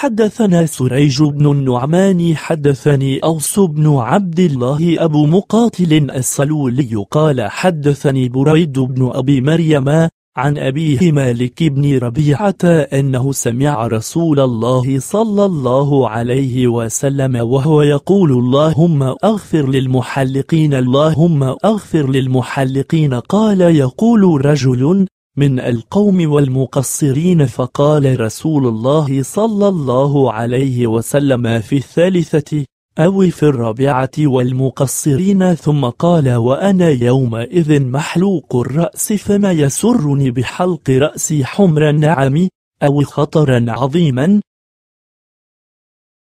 حدثنا سريج بن النعمان حدثني أوس بن عبد الله أبو مقاتل الصلولي قال حدثني بريد بن أبي مريم عن أبيه مالك بن ربيعة أنه سمع رسول الله صلى الله عليه وسلم وهو يقول اللهم أغفر للمحلقين اللهم أغفر للمحلقين قال يقول رجل من القوم والمقصرين فقال رسول الله صلى الله عليه وسلم في الثالثة أو في الرابعة والمقصرين ثم قال وأنا يومئذ محلوق الرأس فما يسرني بحلق رأسي حمر النعم أو خطرا عظيما